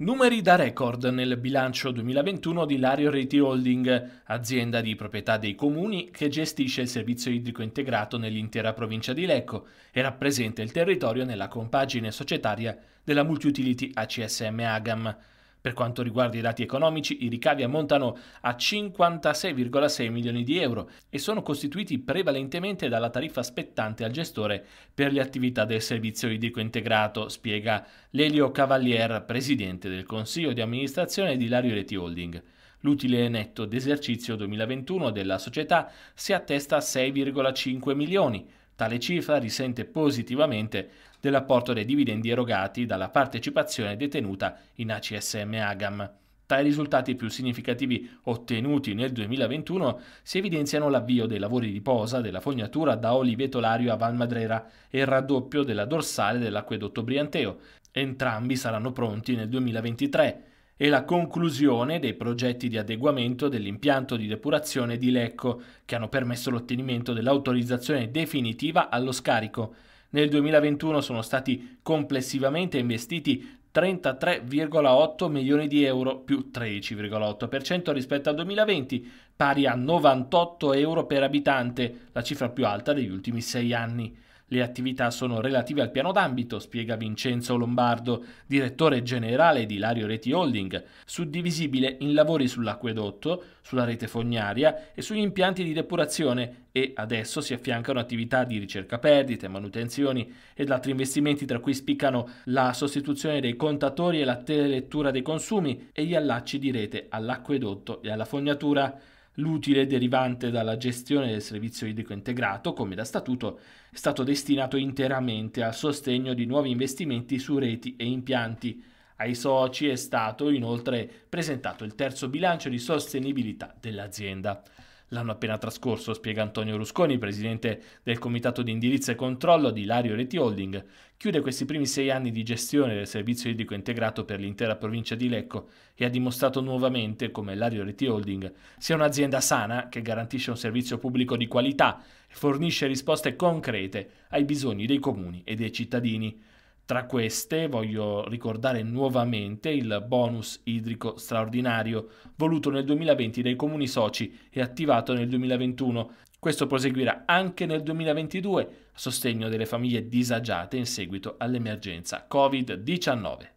Numeri da record nel bilancio 2021 di Lario Reti Holding, azienda di proprietà dei comuni che gestisce il servizio idrico integrato nell'intera provincia di Lecco e rappresenta il territorio nella compagine societaria della multiutility ACSM Agam. Per quanto riguarda i dati economici, i ricavi ammontano a 56,6 milioni di euro e sono costituiti prevalentemente dalla tariffa spettante al gestore per le attività del servizio idrico integrato, spiega Lelio Cavalier, presidente del Consiglio di amministrazione di Lario Reti Holding. L'utile netto d'esercizio 2021 della società si attesta a 6,5 milioni, Tale cifra risente positivamente dell'apporto dei dividendi erogati dalla partecipazione detenuta in ACSM Agam. Tra i risultati più significativi ottenuti nel 2021 si evidenziano l'avvio dei lavori di posa della fognatura da Olivetolario a Valmadrera e il raddoppio della dorsale dell'acquedotto Brianteo. Entrambi saranno pronti nel 2023 e la conclusione dei progetti di adeguamento dell'impianto di depurazione di Lecco, che hanno permesso l'ottenimento dell'autorizzazione definitiva allo scarico. Nel 2021 sono stati complessivamente investiti 33,8 milioni di euro più 13,8% rispetto al 2020, pari a 98 euro per abitante, la cifra più alta degli ultimi sei anni. Le attività sono relative al piano d'ambito, spiega Vincenzo Lombardo, direttore generale di Lario Reti Holding, suddivisibile in lavori sull'acquedotto, sulla rete fognaria e sugli impianti di depurazione e adesso si affiancano attività di ricerca perdite, manutenzioni ed altri investimenti tra cui spiccano la sostituzione dei contatori e la telelettura dei consumi e gli allacci di rete all'acquedotto e alla fognatura. L'utile derivante dalla gestione del servizio idrico integrato, come da statuto, è stato destinato interamente al sostegno di nuovi investimenti su reti e impianti. Ai soci è stato inoltre presentato il terzo bilancio di sostenibilità dell'azienda. L'anno appena trascorso, spiega Antonio Rusconi, presidente del comitato di indirizzo e controllo di Lario Reti Holding, chiude questi primi sei anni di gestione del servizio idrico integrato per l'intera provincia di Lecco e ha dimostrato nuovamente come Lario Reti Holding sia un'azienda sana che garantisce un servizio pubblico di qualità e fornisce risposte concrete ai bisogni dei comuni e dei cittadini. Tra queste voglio ricordare nuovamente il bonus idrico straordinario voluto nel 2020 dai comuni soci e attivato nel 2021. Questo proseguirà anche nel 2022 a sostegno delle famiglie disagiate in seguito all'emergenza Covid-19.